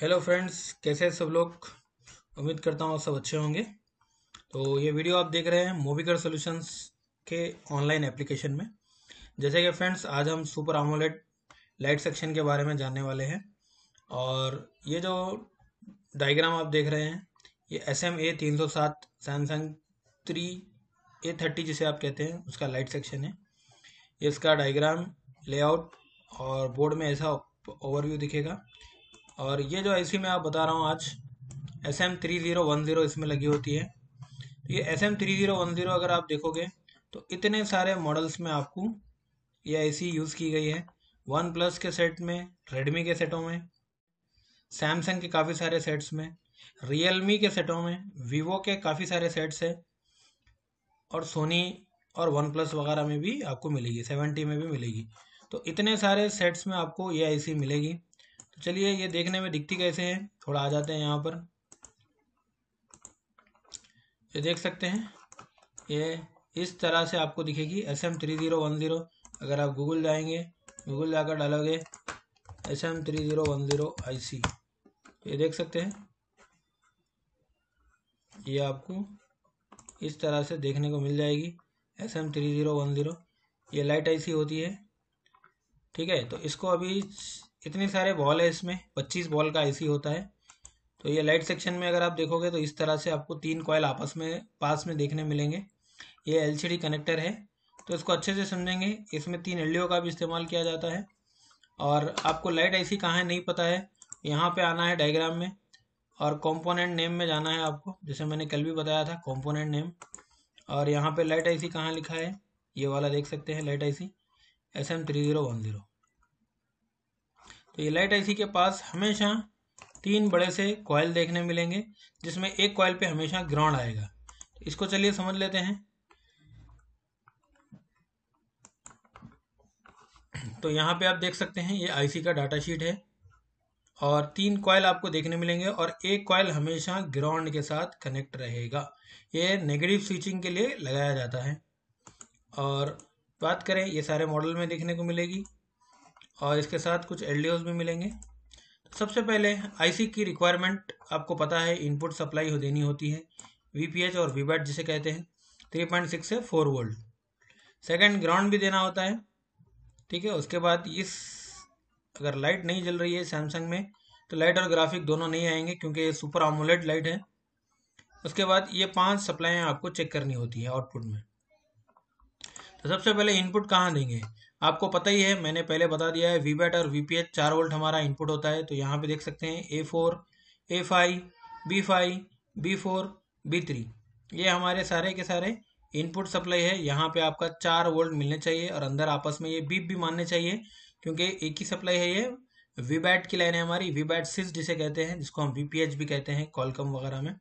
hello friends कैसे हैं सब लोग उम्मीद करता हूँ सब अच्छे होंगे तो ये वीडियो आप देख रहे हैं मोबीकर सॉल्यूशंस के ऑनलाइन एप्लीकेशन में जैसे कि फ्रेंड्स आज हम सुपर आमोलेट लाइट सेक्शन के बारे में जानने वाले हैं और ये जो डायग्राम आप देख रहे हैं ये एस एम ए तीन सौ सात सैमसंग थ्री ए थर्टी जिसे आप कहते हैं उसका लाइट सेक्शन है ये इसका डायग्राम लेआउट और बोर्ड में ऐसा ओवरव्यू दिखेगा और ये जो आईसी मैं आप बता रहा हूँ आज S M three zero one zero इसमें लगी होती है तो ये S M three zero one zero अगर आप देखोगे तो इतने सारे मॉडल्स में आपको ये आईसी यूज़ की गई है वन प्लस के सेट में रेडमी के सेटों में सैमसंग के काफ़ी सारे सेट्स में रियलमी के सेटों में वीवो के काफ़ी सारे सेट्स है और सोनी और वन प्लस वगैरह में भी आपको मिलेगी सेवेंटी में भी मिलेगी तो इतने सारे सेट्स में आपको ये आईसी मिलेगी तो चलिए ये देखने में दिखती कैसे है थोड़ा आ जाते हैं यहाँ पर ये देख सकते हैं ये इस तरह से आपको दिखेगी S M three zero one zero अगर आप गूगल जाएंगे गूगल जाकर डालोगे S M three zero one zero I C ये देख सकते हैं ये आपको इस तरह से देखने को मिल जाएगी S M three zero one zero ये लाइट आई सी होती है ठीक है तो इसको अभी कितने सारे बॉल है इसमें पच्चीस बॉल का आईसी होता है तो ये लाइट सेक्शन में अगर आप देखोगे तो इस तरह से आपको तीन कॉयल आपस में पास में देखने मिलेंगे ये एलसीडी कनेक्टर है तो इसको अच्छे से समझेंगे इसमें तीन एल का भी इस्तेमाल किया जाता है और आपको लाइट ऐसी कहाँ है नहीं पता है यहाँ पे आना है डायग्राम में और कंपोनेंट नेम में जाना है आपको जैसे मैंने कल भी बताया था कंपोनेंट नेम और यहाँ पे लाइट आईसी कहाँ लिखा है ये वाला देख सकते हैं light IC S M three zero one zero तो लाइट आईसी के पास हमेशा तीन बड़े से कॉयल देखने मिलेंगे जिसमें एक कॉयल पे हमेशा ग्राउंड आएगा इसको चलिए समझ लेते हैं तो यहाँ पे आप देख सकते हैं ये आईसी का डाटा शीट है और तीन कॉयल आपको देखने मिलेंगे और एक कॉयल हमेशा ग्राउंड के साथ कनेक्ट रहेगा ये नेगेटिव स्विचिंग के लिए लगाया जाता है और बात करें ये सारे मॉडल में देखने को मिलेगी और इसके साथ कुछ एल भी मिलेंगे तो सबसे पहले आईसी की रिक्वायरमेंट आपको पता है इनपुट सप्लाई हो देनी होती है वीपीएच और वीबैट जिसे कहते हैं 3.6 से 4 वोल्ट सेकंड ग्राउंड भी देना होता है ठीक है उसके बाद इस अगर लाइट नहीं जल रही है सैमसंग में तो लाइट और ग्राफिक दोनों नहीं आएंगे क्योंकि ये सुपर आमोलेट लाइट है उसके बाद ये पांच सप्लाई आपको चेक करनी होती है आउटपुट में तो सबसे पहले इनपुट कहाँ देंगे आपको पता ही है मैंने पहले बता दिया है वी बैट और वी पी चार वोल्ट हमारा इनपुट होता है तो यहाँ पे देख सकते हैं A four A five B five B four B three ये हमारे सारे के सारे इनपुट सप्लाई है यहाँ पे आपका चार वोल्ट मिलने चाहिए और अंदर आपस में ये बीप भी मानने चाहिए क्योंकि एक ही सप्लाई है ये वी बैट की लाइन है हमारी वी बैट सिक्स जिसे कहते हैं जिसको हम वी भी कहते हैं कॉलकम वगैरह में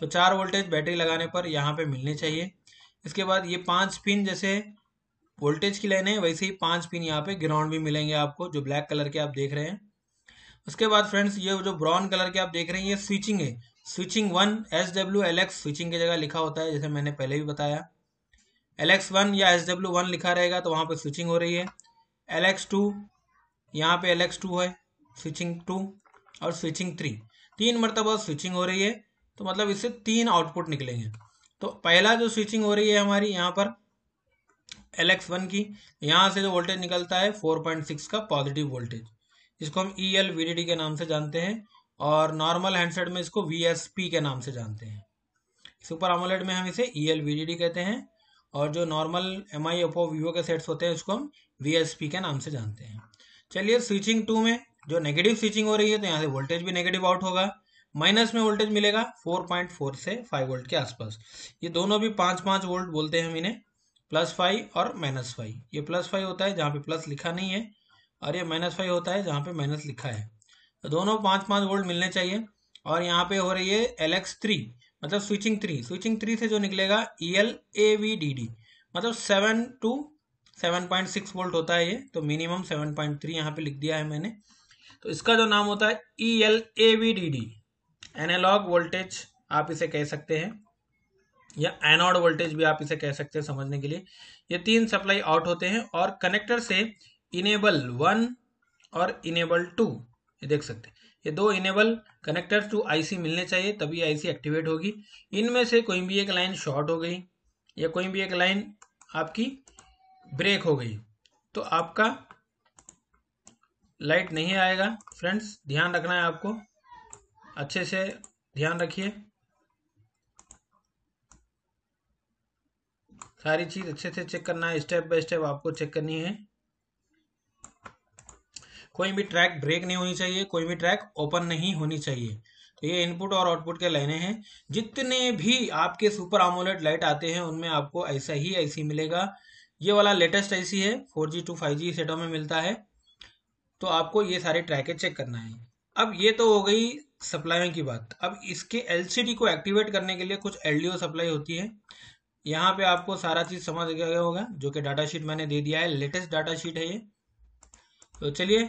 तो चार वोल्टेज बैटरी लगाने पर यहाँ पे मिलने चाहिए इसके बाद ये पाँच पिन जैसे वोल्टेज की लाइन है वैसे ही पांच पिन यहाँ पे ग्राउंड भी मिलेंगे आपको जो ब्लैक कलर के आप देख रहे हैं उसके बाद फ्रेंड्स ये जो ब्राउन कलर के आप देख रहे हैं ये स्विचिंग है switching one S W L X switching की जगह लिखा होता है जैसे मैंने पहले भी बताया एल एक्स वन या एस डब्ल्यू वन लिखा रहेगा तो वहाँ पर स्विचिंग हो रही है एल एक्स टू यहाँ पे एल एक्स टू है स्विचिंग टू और स्विचिंग थ्री तीन मरतबा स्विचिंग हो रही है तो मतलब इससे तीन आउटपुट निकलेंगे तो पहला जो स्विचिंग हो रही है हमारी यहाँ पर एल एक्स वन की यहाँ से जो वोल्टेज निकलता है फोर पॉइंट सिक्स का पॉजिटिव वोल्टेज इसको हम ई एल वी के नाम से जानते हैं और नॉर्मल हैंडसेट में इसको वी एस पी के नाम से जानते हैं सुपर आमोलेट में हम इसे ई एल वी डी कहते हैं और जो normal M I Oppo Vivo के सेट्स होते हैं उसको हम वी एस पी के नाम से जानते हैं चलिए स्विचिंग टू में जो नेगेटिव स्विचिंग हो रही है तो यहाँ से वोल्टेज भी नेगेटिव आउट होगा माइनस में वोल्टेज मिलेगा 4.4 से 5 वोल्ट के आसपास ये दोनों भी पाँच पाँच वोल्ट बोलते हैं हम इन्हें प्लस फाइव और माइनस फाइव ये प्लस फाइव होता है जहाँ पे प्लस लिखा नहीं है और ये माइनस फाइव होता है जहाँ पे माइनस लिखा है तो दोनों पाँच पाँच वोल्ट मिलने चाहिए और यहाँ पे हो रही है एल एक्स थ्री मतलब स्विचिंग थ्री स्विचिंग थ्री से जो निकलेगा E L A V D D मतलब seven to seven point six volt होता है ये तो मिनिमम सेवन पॉइंट थ्री यहाँ पे लिख दिया है मैंने तो इसका जो नाम होता है E L A V D D analog voltage आप इसे कह सकते हैं या एनोड वोल्टेज भी आप इसे कह सकते हैं समझने के लिए ये तीन सप्लाई आउट होते हैं और कनेक्टर से इनेबल वन और इनेबल टू ये देख सकते हैं ये दो इनेबल कनेक्टर टू आईसी मिलने चाहिए तभी आईसी एक्टिवेट होगी इनमें से कोई भी एक लाइन शॉर्ट हो गई या कोई भी एक लाइन आपकी ब्रेक हो गई तो आपका लाइट नहीं आएगा फ्रेंड्स ध्यान रखना है आपको अच्छे से ध्यान रखिए सारी चीज अच्छे से चेक करना है स्टेप बाय स्टेप आपको चेक करनी है कोई भी ट्रैक ब्रेक नहीं होनी चाहिए कोई भी ट्रैक ओपन नहीं होनी चाहिए तो ये इनपुट और आउटपुट के लाइनें हैं जितने भी आपके सुपर आमोलेट लाइट आते हैं उनमें आपको ऐसा ही आईसी मिलेगा ये वाला लेटेस्ट आईसी है four G to five G सेटों में मिलता है तो आपको ये सारे ट्रैके चेक करना है अब ये तो हो गई सप्लाई की बात अब इसके एलसीडी को एक्टिवेट करने के लिए कुछ एलडीओ सप्लाई होती है यहाँ पे आपको सारा चीज समझ गया होगा जो कि डाटा शीट मैंने दे दिया है लेटेस्ट डाटा शीट है ये तो चलिए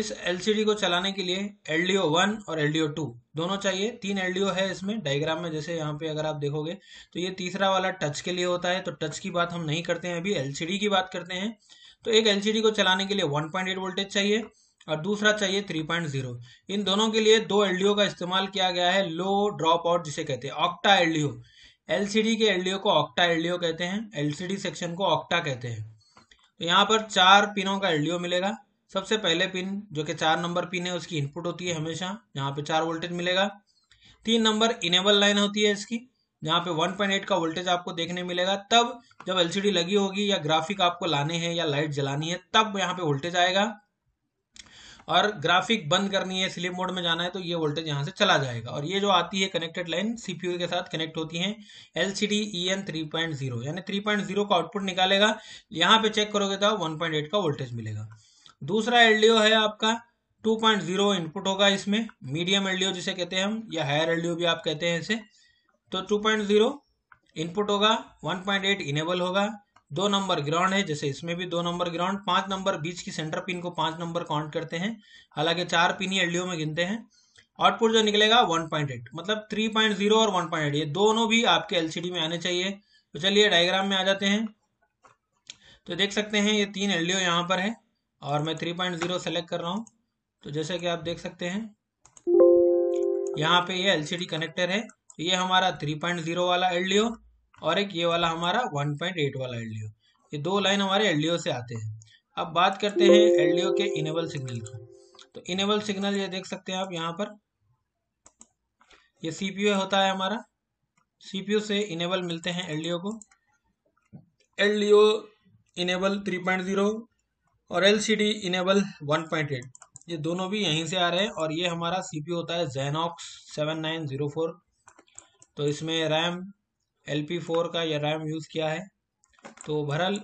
इस एलसीडी को चलाने के लिए एलडीओ वन और एलडीओ टू दोनों चाहिए तीन एलडीओ है इसमें डायग्राम में जैसे यहाँ पे अगर आप देखोगे तो ये तीसरा वाला टच के लिए होता है तो टच की बात हम नहीं करते हैं अभी एलसीडी की बात करते हैं तो एक एलसीडी को चलाने के लिए 1.8 वोल्टेज चाहिए और दूसरा चाहिए 3.0 इन दोनों के लिए दो एलडीओ का इस्तेमाल किया गया है लो ड्रॉप आउट जिसे कहते हैं ऑक्टा एलडीओ एलसीडी के एलडीओ को ऑक्टा एलडीओ कहते हैं एलसीडी सेक्शन को ऑक्टा कहते हैं तो यहाँ पर चार पिनों का एलडीओ मिलेगा सबसे पहले पिन जो कि चार नंबर पिन है उसकी इनपुट होती है हमेशा यहाँ पे चार वोल्टेज मिलेगा तीन नंबर इनेबल लाइन होती है इसकी जहाँ पे 1.8 का वोल्टेज आपको देखने मिलेगा तब जब एलसीडी लगी होगी या ग्राफिक आपको लाने हैं या लाइट जलानी है तब यहाँ पे वोल्टेज आएगा और ग्राफिक बंद करनी है स्लिप मोड में जाना है तो ये वोल्टेज यहाँ से चला जाएगा और ये जो आती है कनेक्टेड लाइन सीपीयू के साथ कनेक्ट होती है L C D E N three point zero यानी थ्री पॉइंट जीरो का आउटपुट निकालेगा यहाँ पे चेक करोगे तो वन पॉइंट एट का वोल्टेज मिलेगा दूसरा एलडीओ है आपका टू पॉइंट जीरो इनपुट होगा इसमें मीडियम एलडीओ जिसे कहते हैं हम या हायर एलडीओ भी आप कहते हैं इसे तो टू पॉइंट जीरो इनपुट होगा वन पॉइंट एट इनेबल होगा दो नंबर ग्राउंड है जैसे इसमें भी दो नंबर ग्राउंड पांच नंबर बीच की सेंटर पिन को पांच नंबर काउंट करते हैं हालांकि चार पिन ही एलडीओ में गिनते हैं आउटपुट जो निकलेगा 1.8 मतलब 3.0 और 1.8 ये दोनों भी आपके एलसीडी में आने चाहिए तो चलिए डायग्राम में आ जाते हैं तो देख सकते हैं ये तीन एलडीओ यहाँ पर है और मैं जीरो सेलेक्ट कर रहा हूँ तो जैसे कि आप देख सकते हैं यहाँ पे ये एलसीडी कनेक्टर है ये हमारा थ्री वाला एलडीओ और एक ये वाला हमारा 1.8 वाला एलडीओ ये दो लाइन हमारे एलडीओ से आते हैं अब बात करते हैं एलडीओ के इनेबल सिग्नल की तो इनेबल सिग्नल ये देख सकते हैं आप यहाँ पर ये सीपीयू होता है हमारा सीपीयू से इनेबल मिलते हैं एलडीओ को एलडीओ इनेबल 3.0 और एलसीडी इनेबल 1.8 ये दोनों भी यहीं से आ रहे हैं और ये हमारा सीपीयू होता है जेनॉक्स 7904 तो इसमें रैम एल पी फोर का यह रैम यूज़ किया है तो भरल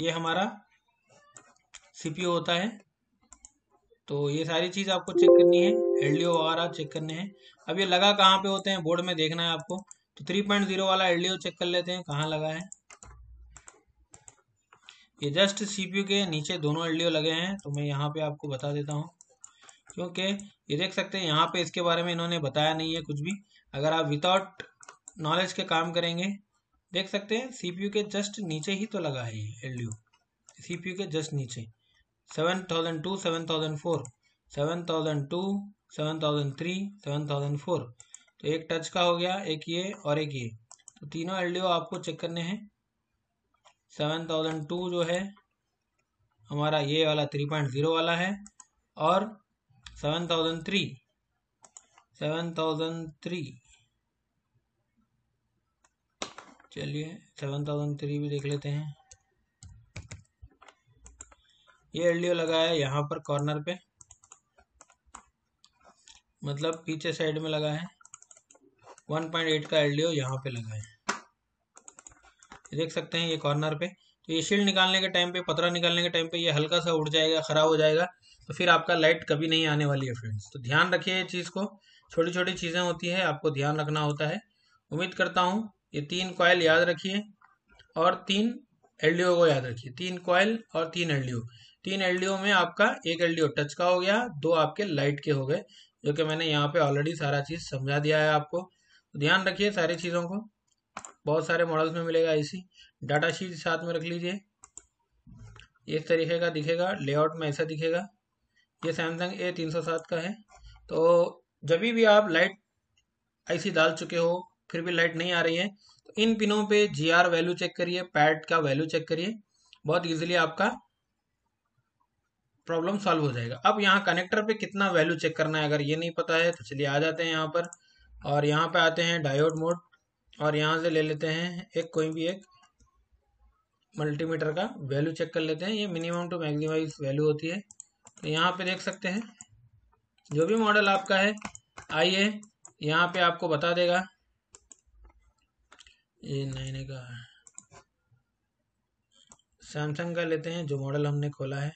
ये हमारा सी होता है तो ये सारी चीज़ आपको चेक करनी है एल डी ओ वगैरह चेक करने हैं अब ये लगा कहाँ पे होते हैं बोर्ड में देखना है आपको तो थ्री पॉइंट जीरो वाला एल डी चेक कर लेते हैं कहाँ लगा है ये जस्ट सी के नीचे दोनों एल लगे हैं तो मैं यहाँ पे आपको बता देता हूँ क्योंकि ये देख सकते हैं यहाँ पे इसके बारे में इन्होंने बताया नहीं है कुछ भी अगर आप विदाउट नॉलेज के काम करेंगे देख सकते हैं सीपीयू के जस्ट नीचे ही तो लगा है ये एल सीपीयू के जस्ट नीचे seven thousand two seven thousand four seven thousand two seven thousand three seven thousand four तो एक टच का हो गया एक ये और एक ये तो तीनों एल आपको चेक करने हैं सेवन थाउजेंड टू जो है हमारा ये वाला थ्री पॉइंट जीरो वाला है और seven thousand three seven thousand three चलिए सेवन थाउजेंड थ्री भी देख लेते हैं ये एलडीओ लगाया यहाँ पर कॉर्नर पे मतलब पीछे साइड में लगा है वन पॉइंट एट का ओ यहाँ पे लगा है देख सकते हैं ये कॉर्नर पे तो ये शील्ड निकालने के टाइम पे पतरा निकालने के टाइम पे ये हल्का सा उड़ जाएगा ख़राब हो जाएगा तो फिर आपका लाइट कभी नहीं आने वाली है फ्रेंड्स तो ध्यान रखिए चीज़ को छोटी छोटी चीज़ें होती है आपको ध्यान रखना होता है उम्मीद करता हूँ ये तीन कॉयल याद रखिए और तीन एलडीओ को याद रखिए तीन कॉयल और तीन एलडीओ तीन एलडीओ में आपका एक एलडीओ टच का हो गया दो आपके लाइट के हो गए जो कि मैंने यहाँ पे ऑलरेडी सारा चीज समझा दिया है आपको तो ध्यान रखिए सारी चीजों को बहुत सारे मॉडल्स में मिलेगा इसी डाटा शीट साथ में रख लीजिए इस तरीके का दिखेगा लेआउट में ऐसा दिखेगा ये सैमसंग ए तीन सौ सात का है तो जब भी आप लाइट ऐसी डाल चुके हो फिर भी लाइट नहीं आ रही है तो इन पिनों पे जी आर वैल्यू चेक करिए पैड का वैल्यू चेक करिए बहुत इजीली आपका प्रॉब्लम सॉल्व हो जाएगा अब यहाँ कनेक्टर पे कितना वैल्यू चेक करना है अगर ये नहीं पता है तो चलिए आ जाते हैं यहाँ पर और यहाँ पे आते हैं डायोड मोड और यहाँ से ले लेते हैं एक कोई भी एक मल्टीमीटर का वैल्यू चेक कर लेते हैं ये मिनिमम टू मैक्सिमाइज वैल्यू होती है तो यहाँ पे देख सकते हैं जो भी मॉडल आपका है आइए यहाँ पे आपको बता देगा ये नाइन का है सैमसंग का लेते हैं जो मॉडल हमने खोला है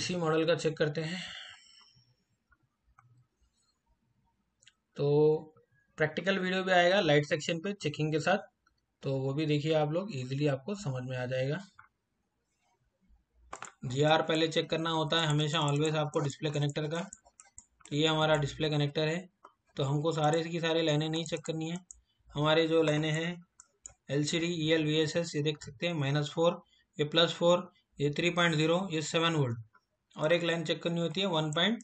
इसी मॉडल का चेक करते हैं तो प्रैक्टिकल वीडियो भी आएगा लाइट सेक्शन पे चेकिंग के साथ तो वो भी देखिए आप लोग इजीली आपको समझ में आ जाएगा जी आर पहले चेक करना होता है हमेशा ऑलवेज आपको डिस्प्ले कनेक्टर का तो ये हमारा डिस्प्ले कनेक्टर है तो हमको सारे की सारी लाइनें नहीं चेक करनी है हमारे जो लाइनें हैं L C D E L V S S ये देख सकते हैं माइनस फोर ये प्लस फोर ये थ्री पॉइंट ज़ीरो ये सेवन वोल्ट और एक लाइन चेक करनी होती है वन पॉइंट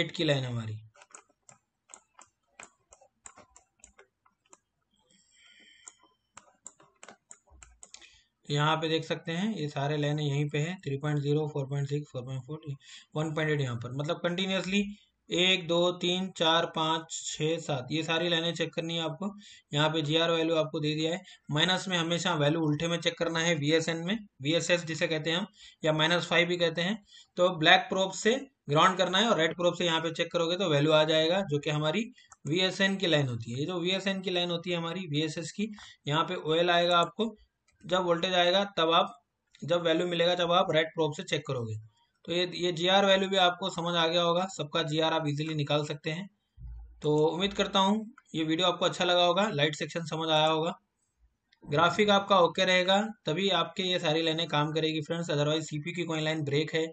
एट की लाइन हमारी तो यहाँ पे देख सकते हैं ये सारे लाइने यहीं पे हैं three point zero four point six four point four one point eight यहाँ पर मतलब कंटिन्यूसली एक दो तीन चार पाँच छः सात ये सारी लाइनें चेक करनी है आपको यहाँ पे जीआर वैल्यू आपको दे दिया है माइनस में हमेशा वैल्यू उल्टे में चेक करना है वीएसएन में वीएसएस जिसे कहते हैं हम या माइनस फाइव भी कहते हैं तो ब्लैक प्रोप से ग्राउंड करना है और रेड प्रोप से यहाँ पे चेक करोगे तो वैल्यू आ जाएगा जो कि हमारी वीएसएन की लाइन होती है ये जो वी की लाइन होती है हमारी वीएसएस की यहाँ पे ओएल आएगा आपको जब वोल्टेज आएगा तब आप जब वैल्यू मिलेगा जब आप रेड प्रोब से चेक करोगे तो ये ये जी आर वैल्यू भी आपको समझ आ गया होगा सबका जी आर आप इजीली निकाल सकते हैं तो उम्मीद करता हूँ ये वीडियो आपको अच्छा लगा होगा लाइट सेक्शन समझ आया होगा ग्राफिक आपका ओके रहेगा तभी आपके ये सारी लाइनें काम करेगी फ्रेंड्स अदरवाइज सी की कोई लाइन ब्रेक है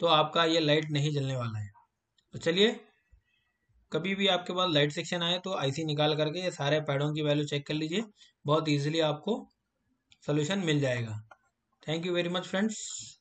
तो आपका ये लाइट नहीं जलने वाला है तो चलिए कभी भी आपके पास लाइट सेक्शन आए तो आईसी निकाल करके ये सारे पैडों की वैल्यू चेक कर लीजिए बहुत ईजिली आपको सोल्यूशन मिल जाएगा thank you very much friends